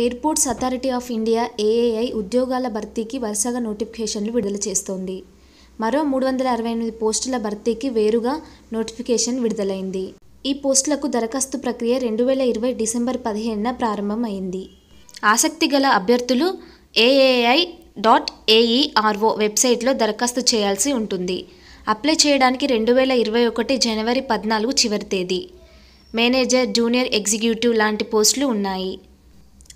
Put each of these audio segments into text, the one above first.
airports authority of India AAI ఉద్యోగాల భర్తీకి వరుసగా నోటిఫికేషన్లు విడుదల చేస్తోంది మరో మూడు వందల అరవై ఎనిమిది పోస్టుల భర్తీకి వేరుగా నోటిఫికేషన్ విడుదలైంది ఈ పోస్టులకు దరఖాస్తు ప్రక్రియ రెండు వేల ఇరవై డిసెంబర్ పదిహేనున ప్రారంభమైంది ఆసక్తి గల అభ్యర్థులు ఏఏఐ డాట్ ఏఈఆర్ఓ వెబ్సైట్లో దరఖాస్తు చేయాల్సి ఉంటుంది అప్లై చేయడానికి రెండు వేల ఇరవై ఒకటి జనవరి పద్నాలుగు చివరి తేదీ మేనేజర్ జూనియర్ ఎగ్జిక్యూటివ్ లాంటి పోస్టులు ఉన్నాయి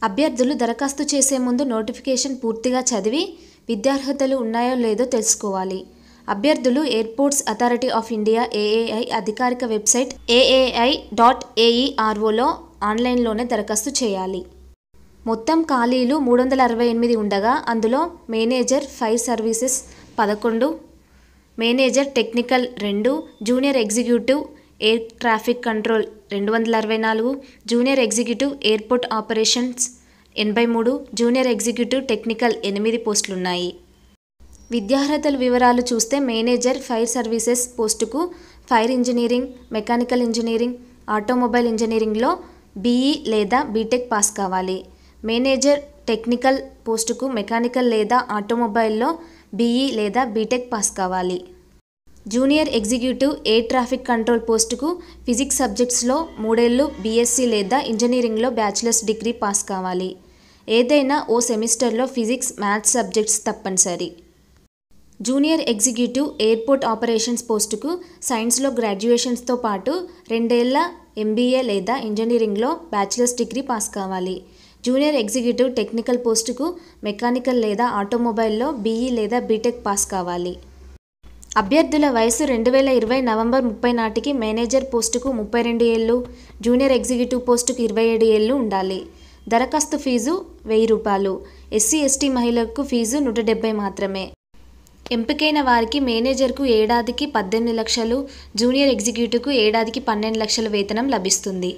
అభ్యర్థులు దరఖాస్తు చేసే ముందు నోటిఫికేషన్ పూర్తిగా చదివి విద్యార్హతలు ఉన్నాయో లేదో తెలుసుకోవాలి అభ్యర్థులు airports authority of India AAI అధికారిక వెబ్సైట్ ఏఏఐ డాట్ ఏఈఆర్ఓలో ఆన్లైన్లోనే దరఖాస్తు చేయాలి మొత్తం ఖాళీలు మూడు వందల అరవై ఎనిమిది ఉండగా అందులో మేనేజర్ ఫైర్ సర్వీసెస్ పదకొండు మేనేజర్ టెక్నికల్ రెండు junior executive air traffic control రెండు వందల అరవై నాలుగు జూనియర్ ఎగ్జిక్యూటివ్ ఎయిర్పోర్ట్ ఆపరేషన్స్ ఎనభై మూడు జూనియర్ ఎగ్జిక్యూటివ్ టెక్నికల్ ఎనిమిది పోస్టులున్నాయి విద్యార్హతల వివరాలు చూస్తే మేనేజర్ ఫైర్ సర్వీసెస్ పోస్టుకు fire engineering mechanical engineering automobile ఇంజనీరింగ్లో బీఈ లేదా బీటెక్ పాస్ కావాలి మేనేజర్ టెక్నికల్ పోస్టుకు మెకానికల్ లేదా ఆటోమొబైల్లో బీఈ లేదా బీటెక్ పాస్ కావాలి junior executive air traffic control పోస్టుకు ఫిజిక్స్ సబ్జెక్ట్స్లో మూడేళ్ళు బీఎస్సీ లేదా ఇంజనీరింగ్లో బ్యాచిలర్స్ డిగ్రీ పాస్ కావాలి ఏదైనా ఓ సెమిస్టర్లో ఫిజిక్స్ మ్యాథ్స్ సబ్జెక్ట్స్ తప్పనిసరి జూనియర్ ఎగ్జిక్యూటివ్ ఎయిర్పోర్ట్ ఆపరేషన్స్ పోస్టుకు సైన్స్లో గ్రాడ్యుయేషన్స్తో పాటు రెండేళ్ల ఎంబీఏ లేదా ఇంజనీరింగ్లో బ్యాచిలర్స్ డిగ్రీ పాస్ కావాలి జూనియర్ ఎగ్జిక్యూటివ్ టెక్నికల్ పోస్టుకు మెకానికల్ లేదా ఆటోమొబైల్లో బీఈ లేదా బీటెక్ పాస్ కావాలి అభ్యర్థుల వయసు రెండు వేల ఇరవై నవంబర్ ముప్పై నాటికి మేనేజర్ పోస్టుకు ముప్పై రెండు ఏళ్ళు జూనియర్ ఎగ్జిక్యూటివ్ పోస్టుకు ఇరవై ఏడు ఏళ్ళు ఉండాలి దరఖాస్తు ఫీజు వెయ్యి రూపాయలు ఎస్సీ ఎస్టీ మహిళలకు ఫీజు నూట డెబ్బై మాత్రమే ఎంపికైన వారికి మేనేజర్కు ఏడాదికి పద్దెనిమిది లక్షలు జూనియర్ ఎగ్జిక్యూటివ్కు ఏడాదికి పన్నెండు లక్షల వేతనం లభిస్తుంది